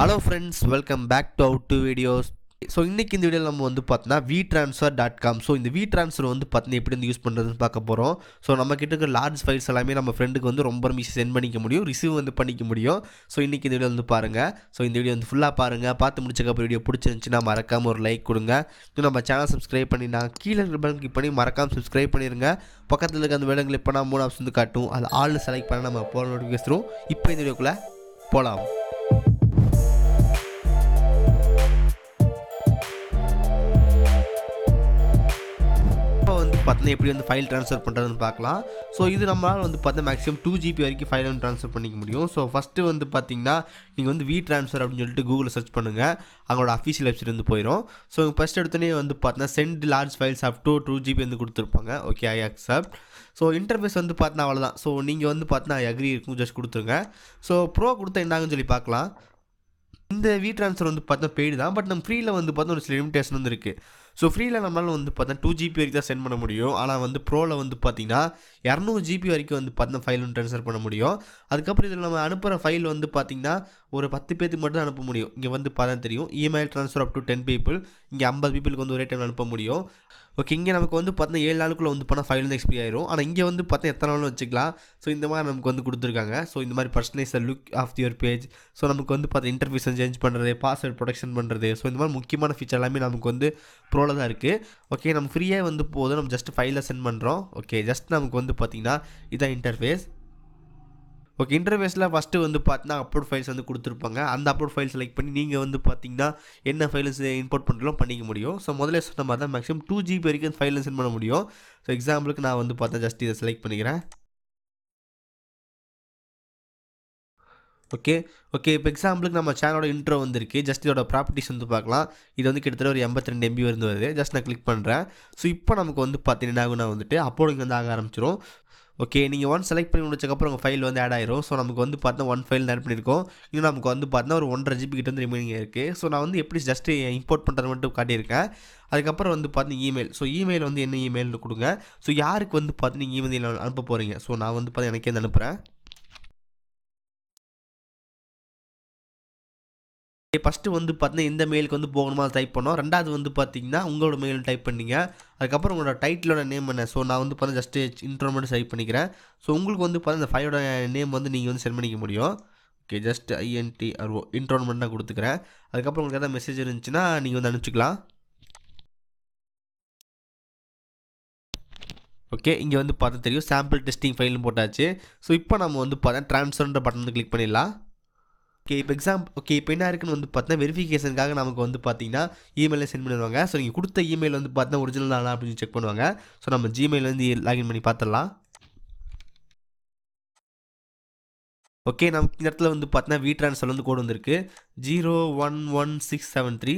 hello friends welcome back to out to videos so இன்றைக்கி இந்த வீடியோவில் நம்ம வந்து பார்த்தோன்னா WeTransfer dot com so இந்த வி ட்ரான்ஸ்ஃபர் வந்து பார்த்தீங்கன்னா எப்படி வந்து யூஸ் பண்ணுறதுன்னு பார்க்க போகிறோம் ஸோ நம்ம கிட்ட இருக்கிற லார்ஜ் ஃபைல்ஸ் எல்லாமே நம்ம ஃப்ரெண்டுக்கு வந்து ரொம்ப மிஸ் சென்ட் பண்ணிக்க முடியும் ரிசீவ் வந்து பண்ணிக்க முடியும் ஸோ இன்றைக்கி இந்த வீடியோ வந்து பாருங்கள் ஸோ இந்த வீடியோ வந்து ஃபுல்லாக பாருங்கள் பார்த்து முடிச்சக்கப்புறம் வீடியோ பிடிச்சிருந்துச்சுன்னா மறக்காமல் ஒரு லைக் கொடுங்க இன்னும் நம்ம சேனல் சப்ஸ்கிரைப் பண்ணிணா கீழே இருக்கிற கிளிக் பண்ணி மறக்காமல் சப்ஸ்கிரைப் பண்ணிடுங்க பக்கத்தில் இருக்க அந்த வேடம் கிளிக் மூணு ஆப்ஷன் வந்து காட்டும் அது ஆள் செலக்ட் பண்ணால் நம்ம போன நோட்டிஃபிகேஷன் இப்போ இந்த வீடியோக்குள்ளே போகலாம் வந்து பார்த்தீங்கன்னா எப்படி வந்து ஃபைல் ட்ரான்ஸ்ஃபர் பண்ணுறதுன்னு பார்க்கலாம் ஸோ இது நம்மளால் வந்து பார்த்தா மேக்ஸிமம் டூ ஜிபி வரைக்கும் ஃபைல் வந்து ட்ரான்ஸ்ஃபர் பண்ணிக்க முடியும் ஸோ ஃபஸ்ட்டு வந்து பார்த்தீங்கன்னா நீங்கள் வந்து வி ட்ரான்ஸ்ஃபர் அப்படின்னு சொல்லிட்டு கூகுளில் சர்ச் பண்ணுங்கள் அவங்களோட அஃபீஷியல் வெப்சைட் வந்து போயிடும் ஸோ ஃபஸ்ட் எடுத்தோடனே வந்து பார்த்தீங்கன்னா send large files up to two GB வந்து கொடுத்துருப்பாங்க okay I accept so interface வந்து பார்த்தினா அவ்வளோதான் ஸோ நீங்கள் வந்து பார்த்தினா அக்ரி இருக்கும் ஜஸ்ட் கொடுத்துருங்க ஸோ ப்ரோ கொடுத்தா என்னாங்கன்னு சொல்லி பார்க்கலாம் இந்த வி ட்ரான்ஸ்ஃபர் வந்து பார்த்தா பெய்டு தான் பட் நம்ம ஃப்ரீயில் வந்து பார்த்தா ஒரு சில லிமிடேஷன் வந்து இருக்குது ஸோ ஃப்ரீயில் நம்மளால் வந்து பார்த்தீங்கன்னா டூ ஜிபி வரைக்கும் தான் சென்ட் பண்ண முடியும் ஆனால் வந்து ப்ரோவில் வந்து பார்த்தீங்கன்னா இரநூறு ஜிபி வரைக்கும் வந்து பார்த்தீங்கன்னா ஃபைல் ட்ரான்ஸ்ஃபர் பண்ண முடியும் அதுக்கப்புறம் இதில் நம்ம அனுப்புகிற ஃபைல் வந்து பார்த்திங்கன்னா ஒரு பத்து பேத்துக்கு மட்டும் தான் அனுப்ப முடியும் இங்கே வந்து பார்த்தா தெரியும் email transfer up to ten people இங்கே ஐம்பது பீப்புளுக்கு வந்து ஒரே டைம் அனுப்ப முடியும் ஓகே இங்கே நமக்கு வந்து பார்த்தீங்கன்னா ஏழு நாளுக்குள்ளே வந்து பண்ணால் ஃபைல் வந்து எக்ஸ்பி ஆயிரும் ஆனால் இங்கே வந்து பார்த்தா எத்தனை நாளும் வச்சுக்கலாம் ஸோ இந்த மாதிரி நமக்கு வந்து கொடுத்துருக்காங்க ஸோ இந்த மாதிரி personalise look of your page so நமக்கு வந்து பார்த்தா இன்டர்ஃபீஸை சேஞ்ச் பண்ணுறது பாஸ்வேர்ட் ப்ரொடெக்ஷன் பண்ணுறது ஸோ இந்த மாதிரி முக்கியமான ஃபீச்சர் எல்லாமே நமக்கு வந்து ப்ரோ தான் இருக்குது ஓகே நம்ம ஃப்ரீயாக வந்து போதும் நம்ம ஜஸ்ட் ஃபைலில் சென்ட் பண்ணுறோம் ஓகே ஜஸ்ட் நமக்கு வந்து பார்த்திங்கன்னா இதான் இன்டர்ஃபேஸ் ஓகே இன்டர்வேஸில் ஃபஸ்ட்டு வந்து பார்த்தீங்கன்னா அப்லோட் ஃபைல்ஸ் வந்து கொடுத்துருப்பாங்க அந்த அப்லோட் ஃபைல் செலக்ட் பண்ணி நீங்கள் வந்து பார்த்தீங்கன்னா என்ன ஃபைல்ஸ் இம்போர்ட் பண்ணுறோம் பண்ணிக்க முடியும் ஸோ முதல்ல சொன்ன மாதிரி தான் மேக்ஸிமம் டூ ஜிபி வரைக்கும் ஃபைல் சென்ட் பண்ண முடியும் ஸோ எக்ஸாம்பிளுக்கு நான் வந்து பார்த்தா ஜஸ்ட் இதை செலக்ட் பண்ணிக்கிறேன் ஓகே ஓகே இப்போ எக்ஸாம்பிளுக்கு நம்ம சேனலோட இன்ட்ரோ வந்திருக்கு ஜஸ்ட் இதோட ப்ராப்பர்ட்டிஸ் வந்து பார்க்கலாம் இது வந்து கிட்டத்தட்ட ஒரு எண்பத்தி ரெண்டு எம்பி வந்து வருது ஜஸ்ட் நான் கிளிக் பண்ணுறேன் ஸோ இப்போ நமக்கு வந்து பார்த்தீங்கன்னா வந்துட்டு அப்போலிங் வந்து ஆக ஆரம்பிச்சிடும் ஓகே நீங்கள் ஒன் செலக்ட் பண்ணி முடிச்சதுக்கப்புறம் உங்கள் ஃபைல் வந்து ஆட் ஆயிரும் ஸோ நமக்கு வந்து பார்த்தா ஒன் ஃபைல் ஆட் பண்ணியிருக்கோம் இன்னும் நமக்கு வந்து பார்த்தா ஒரு ஒன்றரை ஜிபி கிட்ட வந்து ரிமைனிங் இருக்குது ஸோ நான் வந்து எப்படி ஜஸ்ட்டு இம்போர்ட் பண்ணுறது மட்டும் காட்டியிருக்கேன் அதுக்கப்புறம் வந்து பார்த்திங்க இமெயில் ஸோ இமெயில் வந்து என்ன இமெயில் கொடுங்க ஸோ யாருக்கு வந்து பார்த்து நீங்கள் இமெயில் அனுப்ப போகிறீங்க ஸோ நான் வந்து பார்த்து எனக்கே வந்து அனுப்புகிறேன் ஃபஸ்ட்டு வந்து பார்த்தீங்கன்னா எந்த மெயிலுக்கு வந்து போகணுமா அதை டைப் பண்ணோம் ரெண்டாவது வந்து பார்த்தீங்கன்னா உங்களோட மெயில் டைப் பண்ணிங்க அதுக்கப்புறம் உங்களோட டைட்டிலோட நேம் என்ன ஸோ நான் வந்து பார்த்தீங்கன்னா ஜஸ்ட்டு இன்ட்ரோமெண்ட் டைப் பண்ணிக்கிறேன் ஸோ உங்களுக்கு வந்து பார்த்தீங்கன்னா இந்த ஃபைலோட நேம் வந்து நீங்கள் வந்து சென்ட் பண்ணிக்க முடியும் ஓகே ஜஸ்ட் ஐஎன்டி ஆர்ஓ இன்ட்ரோன் தான் நான் கொடுத்துக்கிறேன் அதுக்கப்புறம் உங்களுக்கு எதாவது மெசேஜ் இருந்துச்சுன்னா நீங்கள் வந்து அனுப்பிச்சிக்கலாம் ஓகே இங்கே வந்து பார்த்தா தெரியும் சாம்பிள் டெஸ்டிங் ஃபைலும் போட்டாச்சு ஸோ இப்போ நம்ம வந்து பார்த்தா ட்ரான்ஸ்ஃபர்ன்ற பட்டன் வந்து கிளிக் பண்ணிடலாம் ஓகே இப்போ எக்ஸாம் ஓகே இப்போ என்ன இருக்குன்னு வந்து பார்த்தீங்கன்னா வெரிஃபிகேஷனுக்காக நமக்கு வந்து பார்த்தீங்கன்னா இமெயிலில் சென்ட் பண்ணிடுவாங்க ஸோ நீங்கள் கொடுத்த இமெயில் வந்து பார்த்தீங்கன்னா ஒரிஜினல் தானா அப்படின்னு செக் பண்ணுவாங்க ஸோ நம்ம ஜிமெயில் வந்து லாகின் பண்ணி பார்த்துடலாம் ஓகே நமக்கு இந்த இடத்துல வந்து பார்த்தீங்கன்னா வீ ட்ரான்ஸ்ஃபர் வந்து கோடு வந்திருக்கு zero one one six seven three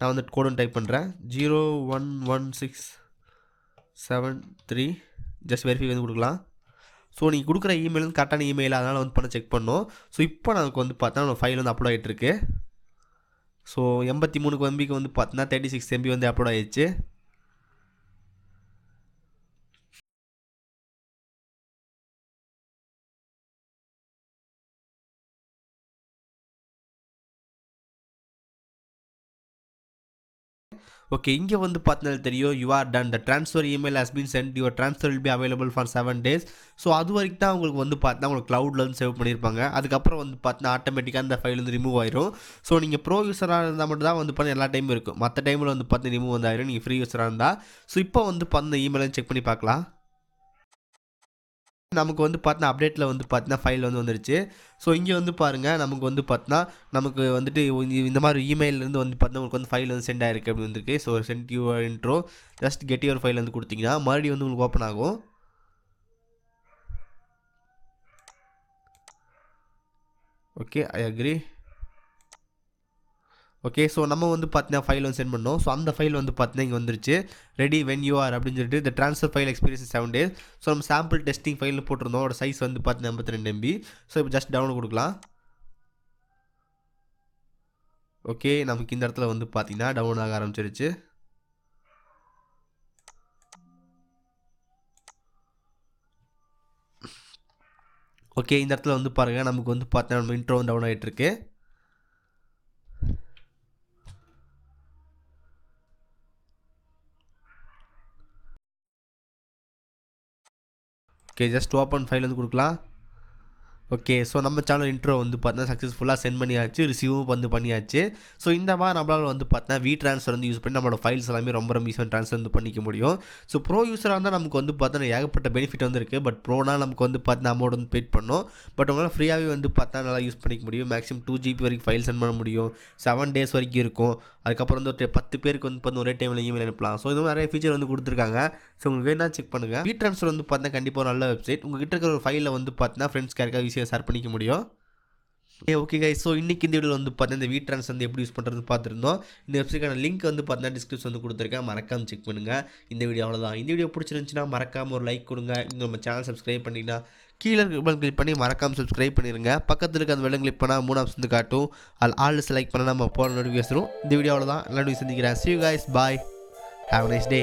நான் வந்து கோடுன்னு டைப் பண்ணுறேன் zero one one six seven three just verify வந்து கொடுக்கலாம் ஸோ நீங்கள் கொடுக்குற இமெயில் வந்து கரெக்டான இமெயில் அதனால் வந்து பண்ண செக் பண்ணோம் ஸோ இப்போ நமக்கு வந்து பார்த்தா ஃபைல் வந்து அப்லோட் ஆகிட்டுருக்கு ஸோ எண்பத்தி மூணுக்கு எம்பிக்கு வந்து பார்த்தீங்கன்னா தேர்ட்டி சிக்ஸ் எம்பி வந்து அப்லோட் ஆயிடுச்சு ஓகே இங்கே வந்து பார்த்தனால தெரியும் you are done the transfer email has been sent your transfer will be available for seven days so அது வரைக்கும் தான் உங்களுக்கு வந்து பார்த்தா உங்களுக்கு க்ளவுடில் வந்து சேவ் பண்ணியிருப்பாங்க அதுக்கப்புறம் வந்து பார்த்தா ஆட்டோமேட்டிக்காக அந்த ஃபைல் வந்து ரிமூவ் ஆயிரும் ஸோ நீங்கள் ப்ரோ யூஸராக இருந்தால் மட்டும் தான் வந்து பண்ண எல்லா டைமும் இருக்கும் மற்ற டைமில் வந்து பார்த்து ரிமூவ் வந்து நீங்கள் ஃப்ரீ யூஸராக இருந்தால் ஸோ இப்போ வந்து பார்த்து இந்த செக் பண்ணி பார்க்கலாம் நமக்கு வந்து பார்த்தா அப்டேட்டில் வந்து பார்த்தீங்கன்னா ஃபைல் வந்து வந்துருச்சு ஸோ இங்கே வந்து பாருங்கள் நமக்கு வந்து பார்த்தீங்கன்னா நமக்கு வந்துட்டு இந்த மாதிரி இமெயிலேருந்து வந்து பார்த்தீங்கன்னா உங்களுக்கு வந்து ஃபைல் வந்து சென்ட் ஆயிருக்கு அப்படின்னு வந்துருக்கு so sent you are intro just get your file வந்து கொடுத்தீங்கன்னா மறுபடியும் வந்து உங்களுக்கு ஓப்பன் ஆகும் okay I agree okay so நம்ம வந்து பார்த்தீங்கன்னா ஃபைல் வந்து சென்ட் பண்ணோம் ஸோ அந்த ஃபைல் வந்து பார்த்தீங்கன்னா இங்கே வந்துருச்சு ரெடி வென் யூ ஆர் அப்படின்னு சொல்லிட்டு இந்த transfer file experience seven days so நம்ம சாம்பிள் டெஸ்டிங் ஃபைல் போட்டிருந்தோம் அதோட சைஸ் வந்து பார்த்தீங்கன்னா ஐம்பத்தி ரெண்டு எம்பி ஸோ இப்போ ஜஸ்ட் டவுன் கொடுக்கலாம் ஓகே நமக்கு இந்த இடத்துல வந்து பார்த்தீங்கன்னா டவுன் ஆக ஆரம்பிச்சிருச்சு ஓகே இந்த இடத்துல வந்து பாருங்கள் நமக்கு வந்து பார்த்தீங்கன்னா நம்ம இன்ட்ரோ டவுன் ஆகிட்டுருக்கு ஓகே ஜஸ்ட் ஓப்பன் ஃபைல் வந்து கொடுக்கலாம் ஓகே ஸோ நம்ம சேனல் இன்ட்ரோ வந்து பார்த்தீங்கன்னா சக்ஸஸ்ஃபுல்லாக சென்ட் பண்ணியாச்சு ரிசீவும் வந்து பண்ணியாச்சு ஸோ இந்த மாதிரி நம்மளால் வந்து பார்த்தீங்கன்னா வீ ட்ரான்ஸ்ஃபர் வந்து யூஸ் பண்ணி நம்மளோட ஃபைல்ஸ் எல்லாமே ரொம்ப ரொம்ப ஈஸியாக ட்ரான்ஸ்ஃபர் வந்து பண்ணிக்க முடியும் ஸோ ப்ரோ யூஸராக இருந்தால் நமக்கு வந்து பார்த்தீங்கன்னா ஏகப்பட்ட பெனிஃபிட் வந்து இருக்குது பட் ப்ரோனால் நமக்கு வந்து பார்த்தீங்கன்னா அமௌண்ட் வந்து பேட் பண்ணோம் பட் உங்களால் ஃப்ரீயாகவே வந்து பார்த்தா நல்லா யூஸ் பண்ணிக்க முடியும் மேக்ஸிமம் டூ ஜிபி வரைக்கும் ஃபைல் சென்ட் பண்ண முடியும் செவன் டேஸ் வரைக்கும் இருக்கும் அதுக்கப்புறம் வந்து ஒரு பத்து பேருக்கு வந்து பார்த்து ஒரே டைமில் இமெயில் அனுப்பலாம் ஸோ இது மாதிரி நிறைய ஃபீச்சர் வந்து கொடுத்துருக்காங்க ஸோ உங்களுக்கு வேணால் செக் பண்ணுங்கள் வீட் ட்ரான்ஸ்ஃபர் வந்து பார்த்தா கண்டிப்பாக ஒரு நல்ல வெப்சைட் உங்கள் கிட்ட இருக்கிற ஒரு ஃபைலில் வந்து பார்த்தீங்கன்னா ஃப்ரெண்ட்ஸ் யாருக்காக ஈஸியாக ஷேர் பண்ணிக்க முடியும் ஏ ஓகே கை ஸோ இன்றைக்கி இந்த வீடியோவில் வந்து பார்த்தீங்கன்னா இந்த ட்ரான்ஸ் வந்து எப்படி யூஸ் பண்ணுறது பார்த்துருந்தோம் இந்த வெப்சைட்டான லிங்க் வந்து பார்த்தீங்கன்னா டிஸ்கிரிப்ஷன் வந்து கொடுத்துருக்கேன் மறக்காமல் செக் பண்ணுங்கள் இந்த வீடியோ அவ்வளோதான் இந்த வீடியோ பிடிச்சிருந்துச்சுன்னா மறக்காமல் ஒரு லைக் கொடுங்க நம்ம சேனல் சப்ஸ்கிரைப் பண்ணிங்கன்னா கீழே இருக்க பட்டன் கிளிக் பண்ணி மறக்காமல் சப்ஸ்கிரைப் பண்ணிடுங்க பக்கத்தில் இருக்க அந்த வெள்ளம் கிளிக் பண்ணால் மூணு ஆப்ஷன் காட்டும் அது ஆள் செலக்ட் பண்ணால் நம்ம போன நோட்டிஃபிகேஷன் இந்த வீடியோவில் தான் எல்லா சந்திக்கிறேன் see you guys bye have nice day